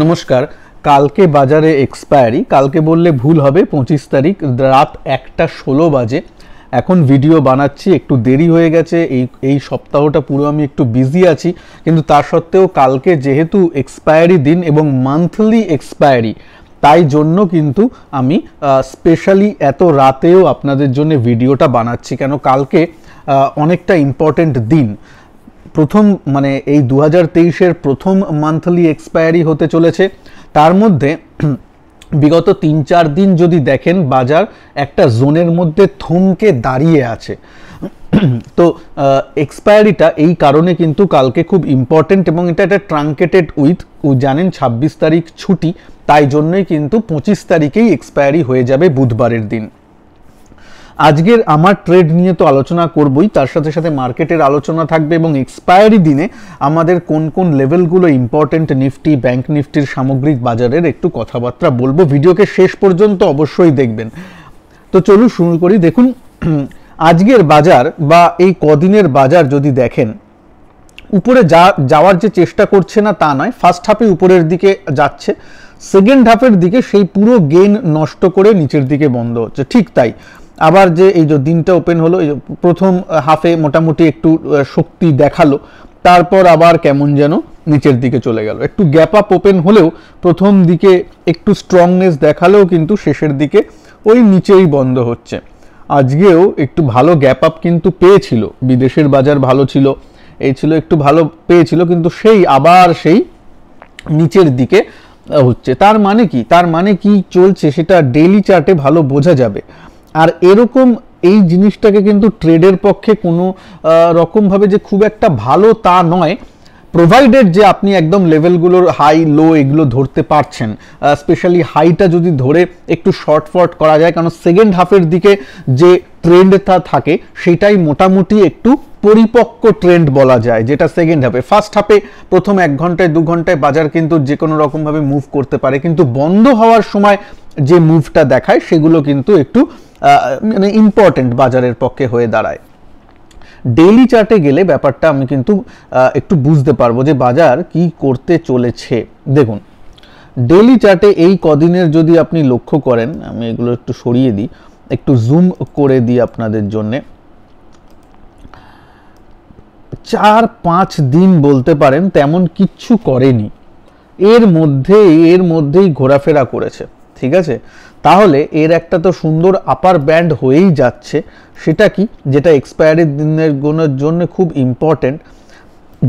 নমস্কার কালকে বাজারে এক্সপায়ারি কালকে বললে ভুল হবে পঁচিশ তারিখ রাত একটা ষোলো বাজে এখন ভিডিও বানাচ্ছি একটু দেরি হয়ে গেছে এই এই সপ্তাহটা পুরো আমি একটু বিজি আছি কিন্তু তার সত্ত্বেও কালকে যেহেতু এক্সপায়ারি দিন এবং মান্থলি এক্সপায়ারি তাই জন্য কিন্তু আমি স্পেশালি এত রাতেও আপনাদের জন্য ভিডিওটা বানাচ্ছি কেন কালকে অনেকটা ইম্পর্টেন্ট দিন প্রথম মানে এই দু হাজার প্রথম মান্থলি এক্সপায়ারি হতে চলেছে তার মধ্যে বিগত তিন চার দিন যদি দেখেন বাজার একটা জোনের মধ্যে থমকে দাঁড়িয়ে আছে তো এক্সপায়ারিটা এই কারণে কিন্তু কালকে খুব ইম্পর্টেন্ট এবং এটা একটা ট্রাঙ্কেটেড উইথ ও জানেন ছাব্বিশ তারিখ ছুটি তাই জন্যই কিন্তু পঁচিশ তারিখেই এক্সপায়ারি হয়ে যাবে বুধবারের দিন আজকের আমার ট্রেড নিয়ে তো আলোচনা করবই তার সাথে সাথে মার্কেটের আলোচনা থাকবে এবং এক্সপায়ারি দিনে আমাদের কোন কোন লেভেলগুলো ইম্পর্টেন্ট নিফটি ব্যাংক নিফটির সামগ্রিক বাজারের একটু কথাবার্তা বলবো ভিডিওকে শেষ পর্যন্ত অবশ্যই দেখবেন তো চলুন শুরু করি দেখুন আজকের বাজার বা এই কদিনের বাজার যদি দেখেন উপরে যা যাওয়ার যে চেষ্টা করছে না তা নয় ফার্স্ট হাফে উপরের দিকে যাচ্ছে সেকেন্ড হাফের দিকে সেই পুরো গেন নষ্ট করে নিচের দিকে বন্ধ হচ্ছে ঠিক তাই আবার যে এই যে দিনটা ওপেন হলো এই প্রথম হাফে মোটামুটি একটু শক্তি দেখালো তারপর আবার কেমন যেন নিচের দিকে চলে গেল একটু গ্যাপ আপ ওপেন হলেও প্রথম দিকে একটু স্ট্রংনেস দেখালেও কিন্তু শেষের দিকে ওই নিচেই বন্ধ হচ্ছে আজকেও একটু ভালো গ্যাপ আপ কিন্তু পেয়েছিল বিদেশের বাজার ভালো ছিল এই ছিল একটু ভালো পেয়েছিল কিন্তু সেই আবার সেই নিচের দিকে হচ্ছে তার মানে কি তার মানে কি চলছে সেটা ডেলি চার্টে ভালো বোঝা যাবে আর এরকম এই জিনিসটাকে কিন্তু ট্রেডের পক্ষে কোনো রকমভাবে যে খুব একটা ভালো তা নয় প্রোভাইডেড যে আপনি একদম লেভেলগুলোর হাই লো এগুলো ধরতে পারছেন স্পেশালি হাইটা যদি ধরে একটু শর্টফর্ট করা যায় কারণ সেকেন্ড হাফের দিকে যে ট্রেন্ডটা থাকে সেটাই মোটামুটি একটু পরিপক্ক ট্রেন্ড বলা যায় যেটা সেকেন্ড হাফে ফার্স্ট হাফে প্রথম এক ঘন্টায় দু ঘন্টায় বাজার কিন্তু যে কোনো রকমভাবে মুভ করতে পারে কিন্তু বন্ধ হওয়ার সময় যে মুভটা দেখায় সেগুলো কিন্তু একটু মানে ইম্পর্টেন্ট বাজারের পক্ষে হয়ে দাঁড়ায় ডেইলি চার্টে গেলে ব্যাপারটা আমি কিন্তু একটু বুঝতে পারবো যে বাজার কি করতে চলেছে দেখুন ডেইলি চার্টে এই কদিনের যদি আপনি লক্ষ্য করেন আমি এগুলো একটু সরিয়ে দিই একটু জুম করে দিই আপনাদের জন্যে চার পাঁচ দিন বলতে পারেন তেমন কিচ্ছু করেনি এর মধ্যে এর মধ্যেই ঘোরাফেরা করেছে ঠিক আছে তাহলে এর একটা তো সুন্দর আপার ব্যান্ড হয়েই যাচ্ছে সেটা কি যেটা এক্সপায়ারির দিনের গুণের জন্য খুব ইম্পর্টেন্ট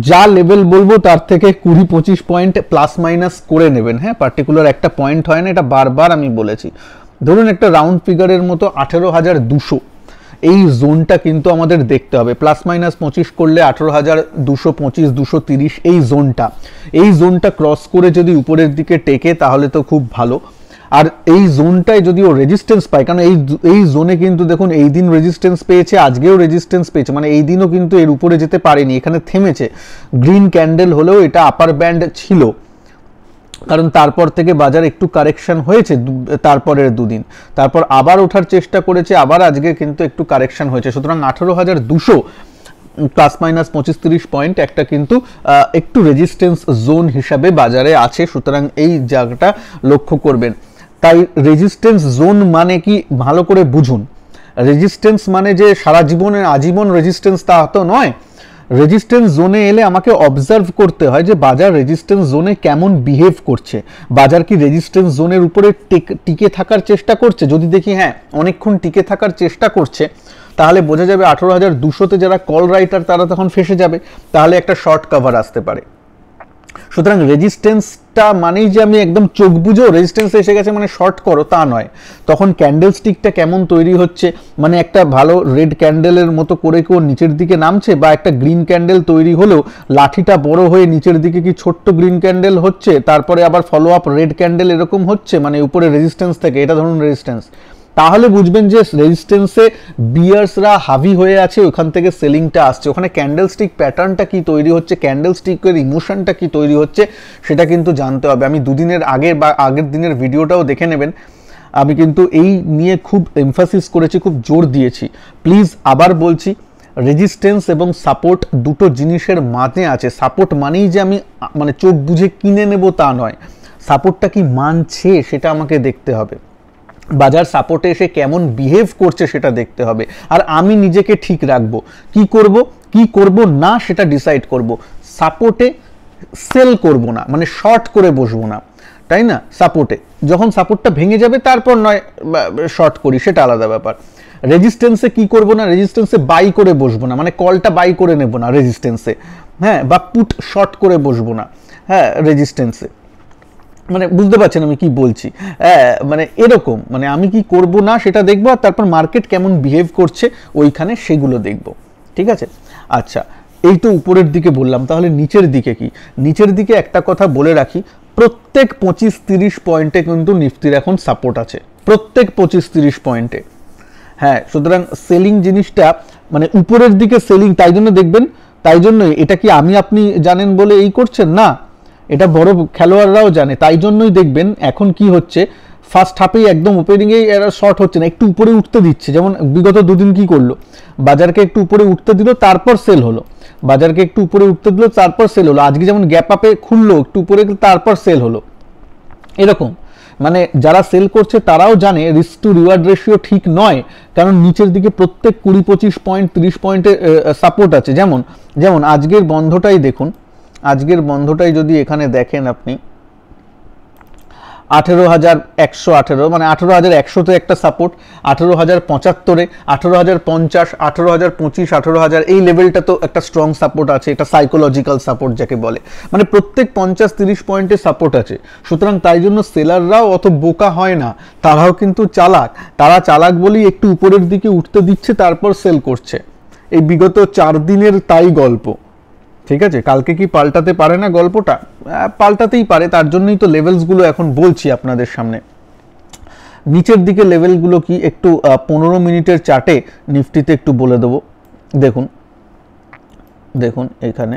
যা লেভেল বলবো তার থেকে কুড়ি পঁচিশ পয়েন্ট প্লাস মাইনাস করে নেবেন হ্যাঁ পার্টিকুলার একটা পয়েন্ট হয় না এটা বারবার আমি বলেছি ধরুন একটা রাউন্ড ফিগারের মতো আঠেরো হাজার দুশো এই জোনটা কিন্তু আমাদের দেখতে হবে প্লাস মাইনাস পঁচিশ করলে আঠেরো হাজার দুশো পঁচিশ দুশো তিরিশ এই জোনটা এই জোনটা ক্রস করে যদি উপরের দিকে টেকে তাহলে তো খুব ভালো আর এই জোনটায় যদি ও রেজিস্টেন্স পায় কারণ এই এই জোনে কিন্তু দেখুন এই দিন রেজিস্ট্যান্স পেয়েছে আজকেও রেজিস্ট্যান্স পেয়েছে মানে এই দিনও কিন্তু এর উপরে যেতে পারেনি এখানে থেমেছে গ্রিন ক্যান্ডেল হলেও এটা আপার ব্যান্ড ছিল কারণ তারপর থেকে বাজার একটু কারেকশন হয়েছে তারপরের দুদিন তারপর আবার ওঠার চেষ্টা করেছে আবার আজকে কিন্তু একটু কারেকশন হয়েছে সুতরাং আঠারো হাজার দুশো প্লাস মাইনাস পঁচিশ তিরিশ পয়েন্ট একটা কিন্তু একটু রেজিস্টেন্স জোন হিসাবে বাজারে আছে সুতরাং এই জায়গাটা লক্ষ্য করবেন তাই রেজিস্ট্যান্স জোন মানে কি ভালো করে বুঝুন রেজিস্ট্যান্স মানে যে সারা জীবনের আজীবন রেজিস্ট্যান্স তা তো নয় রেজিস্ট্যান্স জোনে এলে আমাকে অবজার্ভ করতে হয় যে বাজার রেজিস্ট্যান্স জোনে কেমন বিহেভ করছে বাজার কি রেজিস্ট্যান্স জোনের উপরে টিকে থাকার চেষ্টা করছে যদি দেখি হ্যাঁ অনেকক্ষণ টিকে থাকার চেষ্টা করছে তাহলে বোঝা যাবে আঠেরো হাজার দুশোতে যারা কল রাইটার তারা তখন ফেসে যাবে তাহলে একটা শর্ট কাভার আসতে পারে সুতরাং রেজিস্ট্যান্সটা মানেই যে আমি একদম চোখ বুঝো রেজিস্ট্যান্স এসে গেছে মানে শর্ট করো তা নয় তখন ক্যান্ডেল স্টিকটা কেমন তৈরি হচ্ছে মানে একটা ভালো রেড ক্যান্ডেলের মতো করে কেউ নিচের দিকে নামছে বা একটা গ্রিন ক্যান্ডেল তৈরি হলেও লাঠিটা বড় হয়ে নিচের দিকে কি ছোট্ট গ্রিন ক্যান্ডেল হচ্ছে তারপরে আবার ফলো আপ রেড ক্যান্ডেল এরকম হচ্ছে মানে উপরে রেজিস্ট্যান্স থেকে এটা ধরুন রেজিস্ট্যান্স তাহলে বুঝবেন যে রেজিস্টেন্সে বিয়ার্সরা হাভি হয়ে আছে ওখান থেকে সেলিংটা আসছে ওখানে ক্যান্ডেলস্টিক প্যাটার্নটা কি তৈরি হচ্ছে ক্যান্ডেলস্টিকের ইমোশনটা কি তৈরি হচ্ছে সেটা কিন্তু জানতে হবে আমি দুদিনের আগের বা আগের দিনের ভিডিওটাও দেখে নেবেন আমি কিন্তু এই নিয়ে খুব এমফাসিস করেছি খুব জোর দিয়েছি প্লিজ আবার বলছি রেজিস্টেন্স এবং সাপোর্ট দুটো জিনিসের মাঝে আছে সাপোর্ট মানেই যে আমি মানে চোখ বুঝে কিনে নেব তা নয় সাপোর্টটা কি মানছে সেটা আমাকে দেখতে হবে বাজার সাপোর্টে এসে কেমন বিহেভ করছে সেটা দেখতে হবে আর আমি নিজেকে ঠিক রাখব কি করব কি করব না সেটা ডিসাইড করব সাপোর্টে সেল করব না মানে শর্ট করে বসবো না তাই না সাপোর্টে যখন সাপোর্টটা ভেঙে যাবে তারপর নয় শর্ট করি সেটা আলাদা ব্যাপার রেজিস্ট্যান্সে কি করব না রেজিস্ট্যান্সে বাই করে বসবো না মানে কলটা বাই করে নেব না রেজিস্টেন্সে হ্যাঁ বা পুট শর্ট করে বসবো না হ্যাঁ রেজিস্টেন্সে মানে বুঝতে পারছেন আমি কি বলছি হ্যাঁ, মানে এরকম মানে আমি কি করব না সেটা দেখবো আর তারপর মার্কেট কেমন বিহেভ করছে ওইখানে সেগুলো দেখব ঠিক আছে আচ্ছা এই তো উপরের দিকে বললাম তাহলে নিচের দিকে কি নিচের দিকে একটা কথা বলে রাখি প্রত্যেক পঁচিশ তিরিশ পয়েন্টে কিন্তু নিফটির এখন সাপোর্ট আছে প্রত্যেক পঁচিশ তিরিশ পয়েন্টে হ্যাঁ সুতরাং সেলিং জিনিসটা মানে উপরের দিকে সেলিং তাই জন্য দেখবেন তাই জন্যই এটা কি আমি আপনি জানেন বলে এই করছেন না এটা বড় খেলোয়াড়রাও জানে তাই জন্যই দেখবেন এখন কি হচ্ছে ফার্স্ট হাফেই একদম ওপেনিংয়ে এরা শর্ট হচ্ছে না একটু উপরে উঠতে দিচ্ছে যেমন বিগত দুদিন কি করলো বাজারকে একটু উপরে উঠতে দিল তারপর সেল হলো বাজারকে একটু উপরে উঠতে দিল তারপর সেল হলো আজকে যেমন গ্যাপ আপে খুললো একটু উপরে তারপর সেল হলো এরকম মানে যারা সেল করছে তারাও জানে রিস্ক টু রিওয়ার্ড রেশিও ঠিক নয় কারণ নিচের দিকে প্রত্যেক কুড়ি পঁচিশ পয়েন্ট তিরিশ পয়েন্টে সাপোর্ট আছে যেমন যেমন আজকের বন্ধটাই দেখুন আজকের বন্ধটাই যদি এখানে দেখেন আপনি আঠেরো হাজার একশো আঠেরো মানে আঠেরো হাজার একশোতে একটা সাপোর্ট আঠেরো হাজার পঁচাত্তরে আঠেরো হাজার পঞ্চাশ আঠেরো হাজার পঁচিশ আঠেরো হাজার এই লেভেলটা তো একটা স্ট্রং সাপোর্ট আছে এটা সাইকোলজিক্যাল সাপোর্ট যাকে বলে মানে প্রত্যেক পঞ্চাশ তিরিশ পয়েন্টে সাপোর্ট আছে সুতরাং তাই জন্য সেলাররাও অত বোকা হয় না তারাও কিন্তু চালাক তারা চালাক বলেই একটু উপরের দিকে উঠতে দিচ্ছে তারপর সেল করছে এই বিগত চার দিনের তাই গল্প ঠিক আছে কালকে কি পাল্টাতে পারে না গল্পটা পাল্টাতেই পারে তার জন্যই তো লেভেলসগুলো এখন বলছি আপনাদের সামনে নিচের দিকে লেভেলগুলো কি একটু পনেরো মিনিটের চাটে নিফটিতে একটু বলে দেব দেখুন দেখুন এখানে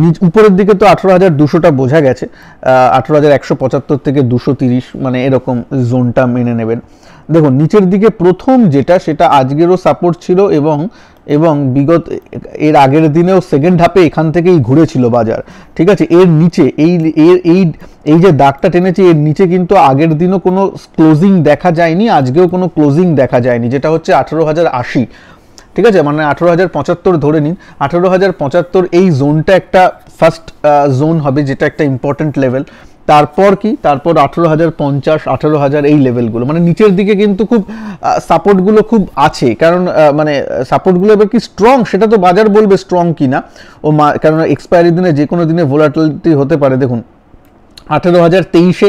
নিচ উপরের দিকে তো আঠেরো হাজার দুশোটা বোঝা গেছে আঠেরো হাজার একশো পঁচাত্তর থেকে দুশো তিরিশ মানে এরকম জোনটা মেনে নেবেন দেখুন নিচের দিকে প্রথম যেটা সেটা আজকেরও সাপোর্ট ছিল এবং এবং বিগত এর আগের দিনেও সেকেন্ড হাফে এখান থেকেই ঘুরেছিল বাজার ঠিক আছে এর নিচে এই এর এই এই যে দাগটা টেনেছে এর নিচে কিন্তু আগের দিনও কোনো ক্লোজিং দেখা যায়নি আজকেও কোনো ক্লোজিং দেখা যায়নি যেটা হচ্ছে আঠেরো হাজার আশি ঠিক আছে মানে আঠেরো হাজার পঁচাত্তর ধরে নিন আঠেরো হাজার পঁচাত্তর এই জোনটা একটা ফার্স্ট জোন হবে যেটা একটা ইম্পর্টেন্ট লেভেল তারপর কি তারপর আঠেরো হাজার পঞ্চাশ আঠেরো হাজার এই লেভেলগুলো মানে নিচের দিকে কিন্তু খুব সাপোর্টগুলো খুব আছে কারণ মানে সাপোর্টগুলো এবার কি স্ট্রং সেটা তো বাজার বলবে স্ট্রং কি না ও কারণ এক্সপায়ারি দিনে যে কোনো দিনে ভোলাটিলিটি হতে পারে দেখুন আঠেরো হাজার তেইশে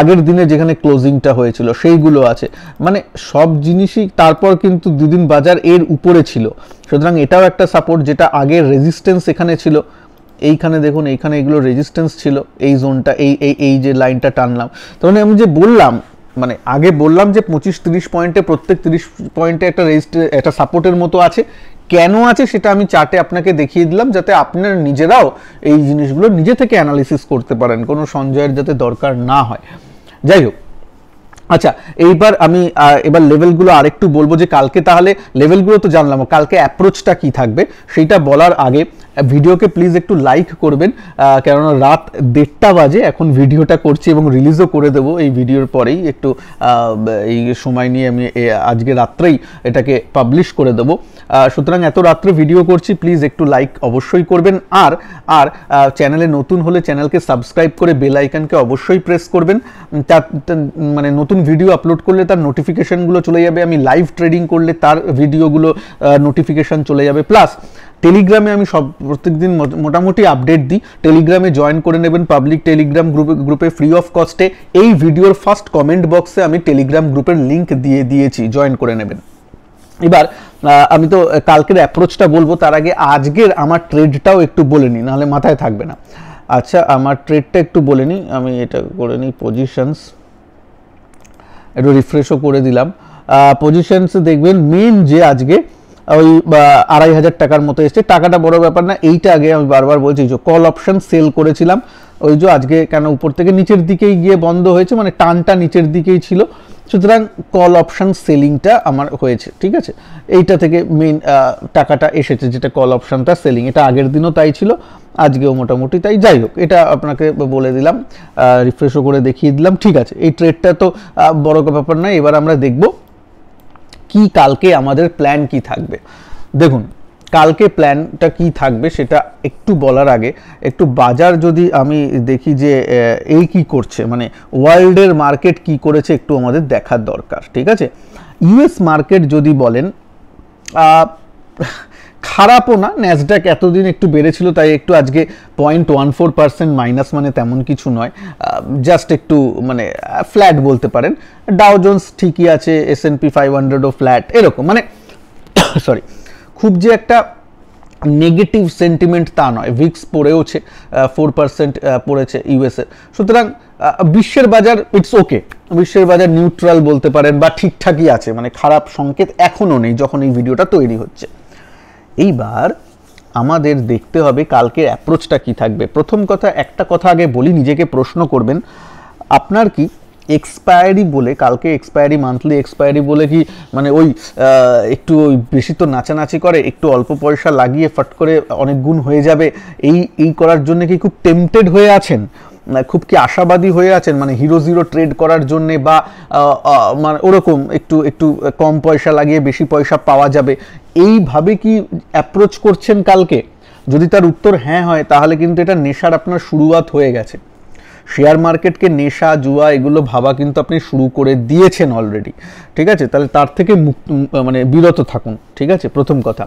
আগের দিনে যেখানে ক্লোজিংটা হয়েছিল সেইগুলো আছে মানে সব জিনিসই তারপর কিন্তু দুদিন বাজার এর উপরে ছিল সুতরাং এটাও একটা সাপোর্ট যেটা আগের রেজিস্ট্যান্স এখানে ছিল এইখানে দেখুন এইখানে এগুলো রেজিস্ট্যান্স ছিল এই জোনটা এই এই এই যে লাইনটা টানলাম তো মানে আমি যে বললাম মানে আগে বললাম যে পঁচিশ তিরিশ পয়েন্টে প্রত্যেক তিরিশ পয়েন্টে একটা রেজিস্ট একটা সাপোর্টের মতো আছে কেন আছে সেটা আমি চার্টে আপনাকে দেখিয়ে দিলাম যাতে আপনার নিজেরাও এই জিনিসগুলো নিজে থেকে অ্যানালিসিস করতে পারেন কোনো সঞ্জয়ের যাতে দরকার না হয় যাই হোক আচ্ছা এইবার আমি এবার লেভেলগুলো আরেকটু বলবো যে কালকে তাহলে লেভেলগুলো তো জানলাম কালকে অ্যাপ্রোচটা কি থাকবে সেইটা বলার আগে ভিডিওকে প্লিজ একটু লাইক করবেন কেননা রাত দেড়টা বাজে এখন ভিডিওটা করছি এবং রিলিজও করে দেব এই ভিডিওর পরেই একটু এই সময় নিয়ে আমি আজকে রাত্রেই এটাকে পাবলিশ করে দেবো সুতরাং এত রাত্রে ভিডিও করছি প্লিজ একটু লাইক অবশ্যই করবেন আর আর চ্যানেলে নতুন হলে চ্যানেলকে সাবস্ক্রাইব করে বেল আইকনকে অবশ্যই প্রেস করবেন তার মানে নতুন ভিডিও আপলোড করলে তার নোটিফিকেশানগুলো চলে যাবে আমি লাইভ ট্রেডিং করলে তার ভিডিওগুলো নোটিফিকেশান চলে যাবে প্লাস টেলিগ্রামে আমি সব প্রত্যেকদিন মোটামুটি আপডেট দিই টেলিগ্রামে জয়েন করে নেবেন পাবলিক টেলিগ্রাম গ্রুপে গ্রুপে ফ্রি অফ কস্টে এই ভিডিওর ফার্স্ট কমেন্ট বক্সে আমি টেলিগ্রাম গ্রুপের লিঙ্ক দিয়ে দিয়েছি জয়েন করে নেবেন এবার আমি তো কালকের অ্যাপ্রোচটা বলবো তার আগে আজকের আমার ট্রেডটাও একটু বলে নিই নাহলে মাথায় থাকবে না আচ্ছা আমার ট্রেডটা একটু বলে নিই আমি এটা করে নিই পজিশনস একটু রিফ্রেশও করে দিলাম পজিশনস দেখবেন মেন যে আজকে ওই আড়াই হাজার টাকার মতো এসছে টাকাটা বড় ব্যাপার না এইটা আগে আমি বারবার বলছি যে কল অপশন সেল করেছিলাম ওই যে আজকে কেন উপর থেকে নিচের দিকেই গিয়ে বন্ধ হয়েছে মানে টানটা নিচের দিকেই ছিল সুতরাং কল অপশান সেলিংটা আমার হয়েছে ঠিক আছে এইটা থেকে মেন টাকাটা এসেছে যেটা কল অপশানটা সেলিং এটা আগের দিনও তাই ছিল আজকেও মোটামুটি তাই যাই হোক এটা আপনাকে বলে দিলাম রিফ্রেশও করে দেখিয়ে দিলাম ঠিক আছে এই ট্রেডটা তো বড় ব্যাপার নয় এবার আমরা দেখবো কি কালকে আমাদের প্ল্যান কি থাকবে দেখুন কালকে প্ল্যানটা কি থাকবে সেটা একটু বলার আগে একটু বাজার যদি আমি দেখি যে এই কি করছে মানে ওয়ার্ল্ডের মার্কেট কি করেছে একটু আমাদের দেখার দরকার ঠিক আছে ইউএস মার্কেট যদি বলেন খারাপও না ন্যাসড্যাক এতদিন একটু বেড়েছিল তাই একটু আজকে point one four percent minus মানে তেমন কিছু নয় জাস্ট একটু মানে ফ্ল্যাট বলতে পারেন ডাও ঠিকই আছে এস এন পি ফাইভ হান্ড্রেডও ফ্ল্যাট এরকম মানে সরি খুব যে একটা নেগেটিভ সেন্টিমেন্ট তা নয় ভিক্স পড়েওছে ফোর পার্সেন্ট পড়েছে ইউএসএ সুতরাং বিশ্বের বাজার ইটস ওকে বিশ্বের বাজার নিউট্রাল বলতে পারেন বা ঠিকঠাকই আছে মানে খারাপ সংকেত এখনও নেই যখন এই ভিডিওটা তৈরি হচ্ছে এইবার আমাদের দেখতে হবে কালকের অ্যাপ্রোচটা কি থাকবে প্রথম কথা একটা কথা আগে বলি নিজেকে প্রশ্ন করবেন আপনার কি এক্সপায়ারি বলে কালকে এক্সপায়ারি মান্থলি এক্সপায়ারি বলে কি মানে ওই একটু ওই বেশি তো নাচানাচি করে একটু অল্প পয়সা লাগিয়ে ফট করে অনেক গুণ হয়ে যাবে এই এই করার জন্য কি খুব টেম্পটেড হয়ে আছেন খুব কি আশাবাদী হয়ে আছেন মানে হিরো জিরো ট্রেড করার জন্যে বা মানে ওরকম একটু একটু কম পয়সা লাগিয়ে বেশি পয়সা পাওয়া যাবে এইভাবে কি অ্যাপ্রোচ করছেন কালকে যদি তার উত্তর হ্যাঁ হয় তাহলে কিন্তু এটা নেশার আপনার শুরুয়াত হয়ে গেছে শেয়ার মার্কেটকে নেশা জুয়া এগুলো ভাবা কিন্তু আপনি শুরু করে দিয়েছেন অলরেডি ঠিক আছে তাহলে তার থেকে মুক্ত মানে বিরত থাকুন ঠিক আছে প্রথম কথা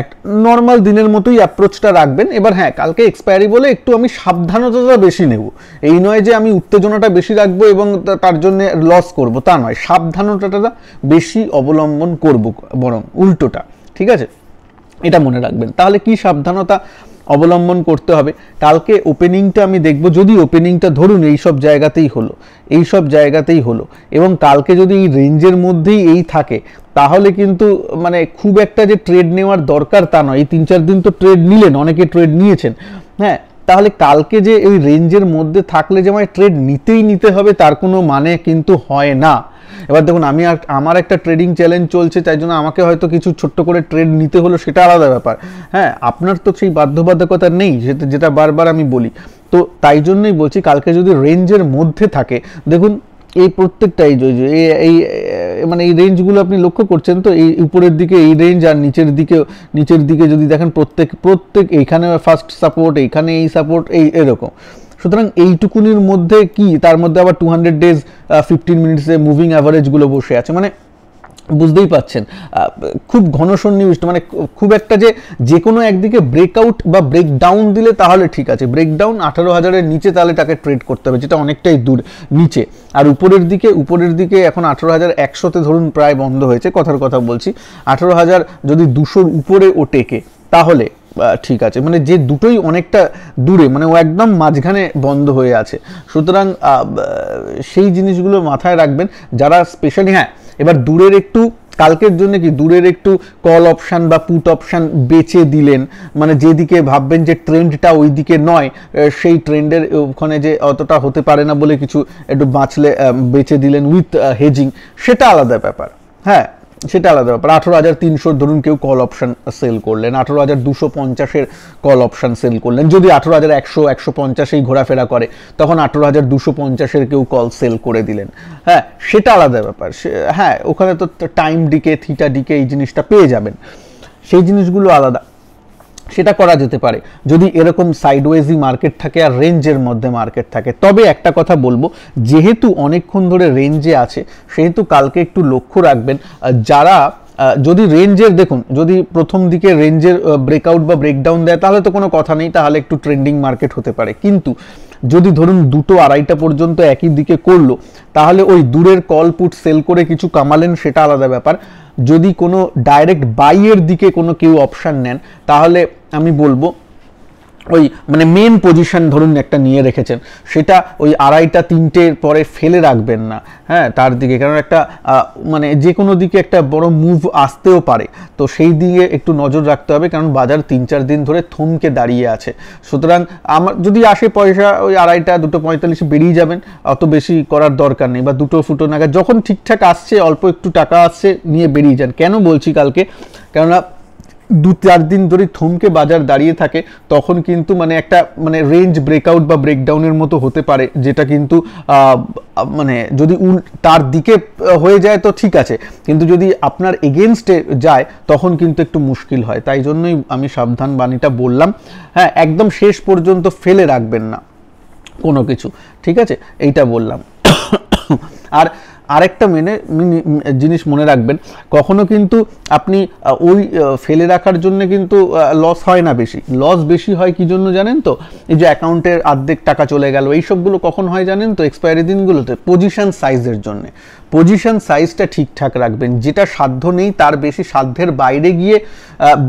এক নর্মাল দিনের মতোই অ্যাপ্রোচটা রাখবেন এবার হ্যাঁ কালকে এক্সপায়ারি বলে একটু আমি সাবধানতাটা বেশি নেব এই নয় যে আমি উত্তেজনাটা বেশি রাখবো এবং তার জন্য লস করব তা নয় সাবধানতাটা বেশি অবলম্বন করব বরং উল্টোটা ঠিক আছে এটা মনে রাখবেন তাহলে কি সাবধানতা অবলম্বন করতে হবে কালকে ওপেনিংটা আমি দেখব যদি ওপেনিংটা ধরুন এই সব জায়গাতেই হলো এই সব জায়গাতেই হলো এবং কালকে যদি এই রেঞ্জের মধ্যেই এই থাকে তাহলে কিন্তু মানে খুব একটা যে ট্রেড নেওয়ার দরকার তা নয় এই তিন চার দিন তো ট্রেড নিলেন অনেকে ট্রেড নিয়েছেন হ্যাঁ তাহলে কালকে যে এই রেঞ্জের মধ্যে থাকলে যে আমায় ট্রেড নিতেই নিতে হবে তার কোনো মানে কিন্তু হয় না এবার দেখুন আমি আর আমার একটা ট্রেডিং চ্যালেঞ্জ চলছে তাই জন্য আমাকে হয়তো কিছু ছোট্ট করে ট্রেড নিতে হলো সেটা আলাদা ব্যাপার হ্যাঁ আপনার তো সেই বাধ্যবাধকতা নেই যেটা বারবার আমি বলি তো তাই জন্যই বলছি কালকে যদি রেঞ্জের মধ্যে থাকে দেখুন এই প্রত্যেকটাই এই মানে এই রেঞ্জগুলো আপনি লক্ষ্য করছেন তো এই উপরের দিকে এই রেঞ্জ আর নিচের দিকে নিচের দিকে যদি দেখেন প্রত্যেক প্রত্যেক এইখানে ফার্স্ট সাপোর্ট এইখানে এই সাপোর্ট এই এরকম সুতরাং এইটুকুনির মধ্যে কি তার মধ্যে আবার টু হান্ড্রেড ডেজ ফিফটিন মিনিটসে মুভিং অ্যাভারেজগুলো বসে আছে মানে বুঝতেই পাচ্ছেন খুব ঘন সন্নিবিষ্ট মানে খুব একটা যে যে কোনো একদিকে ব্রেকআউট বা ব্রেকডাউন দিলে তাহলে ঠিক আছে ব্রেকডাউন আঠারো হাজারের নিচে তাহলে তাকে ট্রেড করতে হবে যেটা অনেকটাই দূর নিচে আর উপরের দিকে উপরের দিকে এখন আঠারো হাজার একশোতে ধরুন প্রায় বন্ধ হয়েছে কথার কথা বলছি আঠারো হাজার যদি দুশোর উপরে ও টেকে তাহলে ঠিক আছে মানে যে দুটোই অনেকটা দূরে মানে ও একদম মাঝখানে বন্ধ হয়ে আছে সুতরাং সেই জিনিসগুলো মাথায় রাখবেন যারা স্পেশালি হ্যাঁ এবার দূরের একটু কালকের জন্য কি দূরের একটু কল অপশান বা পুট অপশান বেচে দিলেন মানে যেদিকে ভাববেন যে ট্রেন্ডটা ওই দিকে নয় সেই ট্রেন্ডের ওখানে যে অতটা হতে পারে না বলে কিছু একটু বাঁচলে বেচে দিলেন উইথ হেজিং সেটা আলাদা ব্যাপার হ্যাঁ সেটা আলাদা ব্যাপার আঠেরো হাজার তিনশোর ধরুন কেউ কল অপশান সেল করলেন আঠেরো হাজার দুশো পঞ্চাশের কল অপশান সেল করলেন যদি আঠেরো হাজার একশো একশো পঞ্চাশেই ঘোরাফেরা করে তখন আঠেরো হাজার দুশো পঞ্চাশের কেউ কল সেল করে দিলেন হ্যাঁ সেটা আলাদা ব্যাপার হ্যাঁ ওখানে তো টাইম ডিকে থিটা ডিকে এই জিনিসটা পেয়ে যাবেন সেই জিনিসগুলো আলাদা সেটা করা যেতে পারে যদি এরকম সাইডওয়েজই মার্কেট থাকে আর রেঞ্জের মধ্যে মার্কেট থাকে তবে একটা কথা বলবো যেহেতু অনেকক্ষণ ধরে রেঞ্জে আছে সেহেতু কালকে একটু লক্ষ্য রাখবেন যারা যদি রেঞ্জের দেখুন যদি প্রথম দিকে রেঞ্জের ব্রেকআউট বা ব্রেকডাউন দেয় তাহলে তো কোনো কথা নেই তাহলে একটু ট্রেন্ডিং মার্কেট হতে পারে কিন্তু যদি ধরুন দুটো আড়াইটা পর্যন্ত একই দিকে করলো তাহলে ওই দূরের কল পুট সেল করে কিছু কামালেন সেটা আলাদা ব্যাপার যদি কোনো ডাইরেক্ট বাইয়ের দিকে কোনো কেউ অপশান নেন তাহলে আমি বলবো ওই মানে মেন পজিশন ধরুন একটা নিয়ে রেখেছেন সেটা ওই আড়াইটা তিনটের পরে ফেলে রাখবেন না হ্যাঁ তার দিকে কারণ একটা মানে যে কোনো দিকে একটা বড় মুভ আসতেও পারে তো সেই দিকে একটু নজর রাখতে হবে কারণ বাজার তিন চার দিন ধরে থমকে দাঁড়িয়ে আছে সুতরাং আমার যদি আসে পয়সা ওই আড়াইটা দুটো পঁয়তাল্লিশে বেরিয়ে যাবেন অত বেশি করার দরকার নেই বা দুটো ফুটো নাগাদ যখন ঠিকঠাক আসছে অল্প একটু টাকা আসছে নিয়ে বেরিয়ে যান কেন বলছি কালকে কেননা দু চার দিন ধরে থমকে বাজার দাঁড়িয়ে থাকে তখন কিন্তু মানে একটা মানে রেঞ্জ ব্রেকআউট বা ব্রেকডাউনের মতো হতে পারে যেটা কিন্তু মানে যদি উল তার দিকে হয়ে যায় তো ঠিক আছে কিন্তু যদি আপনার এগেনস্টে যায় তখন কিন্তু একটু মুশকিল হয় তাই জন্যই আমি সাবধান বাণীটা বললাম হ্যাঁ একদম শেষ পর্যন্ত ফেলে রাখবেন না কোনো কিছু ঠিক আছে এইটা বললাম আর আরেকটা মেনে জিনিস মনে রাখবেন কখনো কিন্তু আপনি ওই ফেলে রাখার জন্য কিন্তু লস হয় না বেশি লস বেশি হয় কি জন্য জানেন তো এই যে অ্যাকাউন্টের আর্ধেক টাকা চলে গেল এইসবগুলো কখন হয় জানেন তো এক্সপায়ারি দিনগুলোতে পজিশান সাইজের জন্য পজিশন সাইজটা ঠিকঠাক রাখবেন যেটা সাধ্য নেই তার বেশি সাধ্যের বাইরে গিয়ে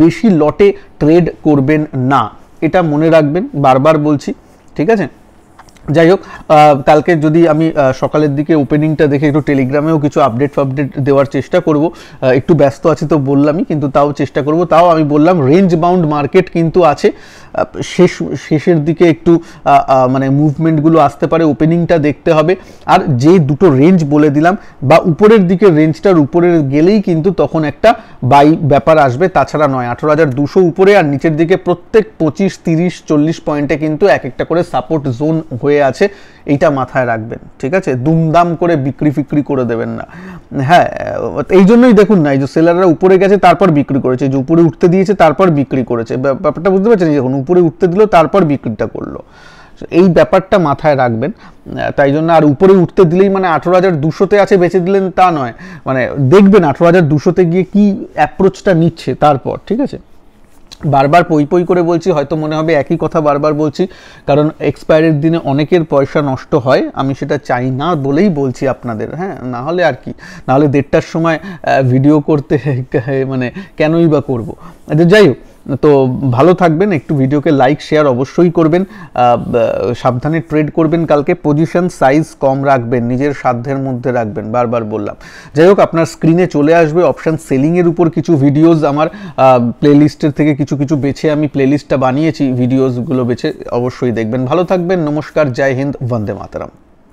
বেশি লটে ট্রেড করবেন না এটা মনে রাখবেন বারবার বলছি ঠিক আছে যাই হোক কালকে যদি আমি সকালের দিকে ওপেনিংটা দেখে একটু টেলিগ্রামেও কিছু আপডেট ফাপডেট দেওয়ার চেষ্টা করব একটু ব্যস্ত আছি তো বললামই কিন্তু তাও চেষ্টা করব তাও আমি বললাম রেঞ্জ বাউন্ড মার্কেট কিন্তু আছে শেষ শেষের দিকে একটু মানে মুভমেন্টগুলো আসতে পারে ওপেনিংটা দেখতে হবে আর যে দুটো রেঞ্জ বলে দিলাম বা উপরের দিকে রেঞ্জটার উপরে গেলেই কিন্তু তখন একটা বাই ব্যাপার আসবে তাছাড়া নয় আঠেরো হাজার দুশো উপরে আর নিচের দিকে প্রত্যেক পঁচিশ তিরিশ চল্লিশ পয়েন্টে কিন্তু এক একটা করে সাপোর্ট জোন হয়ে হয়ে আছে এইটা মাথায় রাখবেন ঠিক আছে দুমদাম করে বিক্রি ফিক্রি করে দেবেন না হ্যাঁ এই জন্যই দেখুন না এই যে সেলাররা উপরে গেছে তারপর বিক্রি করেছে যে উপরে উঠতে দিয়েছে তারপর বিক্রি করেছে ব্যাপারটা বুঝতে পারছেন যখন উপরে উঠতে দিল তারপর বিক্রিটা করলো এই ব্যাপারটা মাথায় রাখবেন তাই জন্য আর উপরে উঠতে দিলেই মানে আঠেরো হাজার দুশোতে আছে বেঁচে দিলেন তা নয় মানে দেখবেন আঠেরো হাজার দুশোতে গিয়ে কী অ্যাপ্রোচটা নিচ্ছে তারপর ঠিক আছে বারবার পই পই করে বলছি হয়তো মনে হবে একই কথা বারবার বলছি কারণ এক্সপায়ারের দিনে অনেকের পয়সা নষ্ট হয় আমি সেটা চাই না বলেই বলছি আপনাদের হ্যাঁ না হলে আর কি নাহলে দেড়টার সময় ভিডিও করতে মানে কেনই বা করবো আচ্ছা, যাই হোক তো ভালো থাকবেন একটু ভিডিওকে লাইক শেয়ার অবশ্যই করবেন সাবধানে ট্রেড করবেন কালকে পজিশন সাইজ কম রাখবেন নিজের সাধ্যের মধ্যে রাখবেন বারবার বললাম যাই হোক আপনার স্ক্রিনে চলে আসবে অপশান সেলিংয়ের উপর কিছু ভিডিওজ আমার প্লেলিস্টের থেকে কিছু কিছু বেছে আমি প্লেলিস্টটা বানিয়েছি ভিডিওসগুলো বেছে অবশ্যই দেখবেন ভালো থাকবেন নমস্কার জয় হিন্দ বন্দে মাতারাম